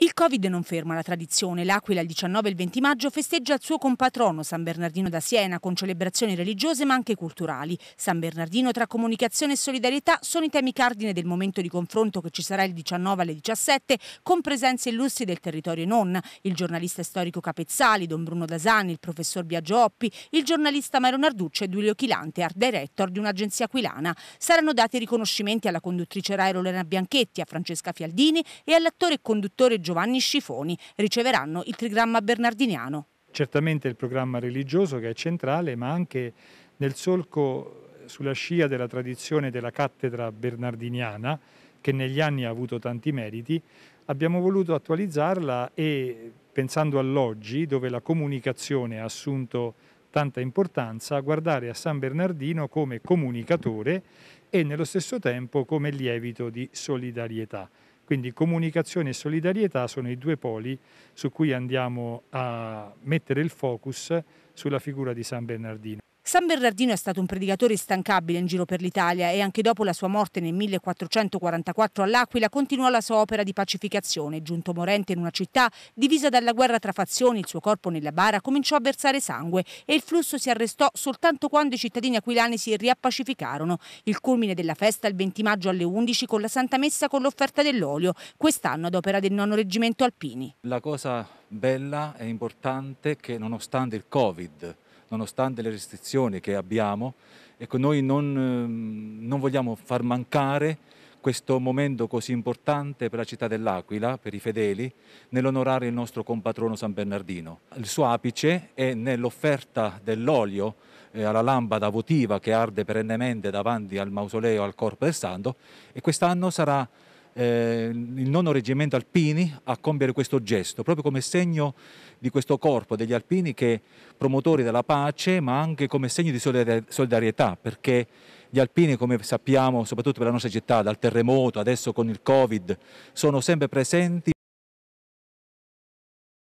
Il Covid non ferma la tradizione. L'Aquila il 19 e il 20 maggio festeggia il suo compatrono San Bernardino da Siena con celebrazioni religiose ma anche culturali. San Bernardino tra comunicazione e solidarietà sono i temi cardine del momento di confronto che ci sarà il 19 alle 17 con presenze illustri del territorio e non, il giornalista storico Capezzali, Don Bruno Dasani, il professor Biagio Oppi, il giornalista Mario Narducci e Giulio Chilante, art director di un'agenzia aquilana. Saranno dati riconoscimenti alla conduttrice Rai Lorena Bianchetti, a Francesca Fialdini e all'attore e conduttore Giovanni Scifoni riceveranno il trigramma bernardiniano. Certamente il programma religioso che è centrale, ma anche nel solco sulla scia della tradizione della cattedra bernardiniana, che negli anni ha avuto tanti meriti, abbiamo voluto attualizzarla e pensando all'oggi, dove la comunicazione ha assunto tanta importanza, guardare a San Bernardino come comunicatore e nello stesso tempo come lievito di solidarietà. Quindi comunicazione e solidarietà sono i due poli su cui andiamo a mettere il focus sulla figura di San Bernardino. San Bernardino è stato un predicatore instancabile in giro per l'Italia e anche dopo la sua morte nel 1444 all'Aquila continuò la sua opera di pacificazione. Giunto morente in una città divisa dalla guerra tra fazioni, il suo corpo nella bara cominciò a versare sangue e il flusso si arrestò soltanto quando i cittadini aquilani si riappacificarono. Il culmine della festa il 20 maggio alle 11 con la Santa Messa con l'offerta dell'olio, quest'anno ad opera del nono reggimento Alpini. La cosa bella e importante è che nonostante il Covid nonostante le restrizioni che abbiamo, ecco, noi non, ehm, non vogliamo far mancare questo momento così importante per la città dell'Aquila, per i fedeli, nell'onorare il nostro compatrono San Bernardino. Il suo apice è nell'offerta dell'olio eh, alla lampada votiva che arde perennemente davanti al mausoleo al corpo del santo e quest'anno sarà eh, il nono reggimento alpini a compiere questo gesto, proprio come segno di questo corpo degli alpini che promotori della pace, ma anche come segno di solidarietà, perché gli alpini, come sappiamo, soprattutto per la nostra città, dal terremoto, adesso con il Covid, sono sempre presenti.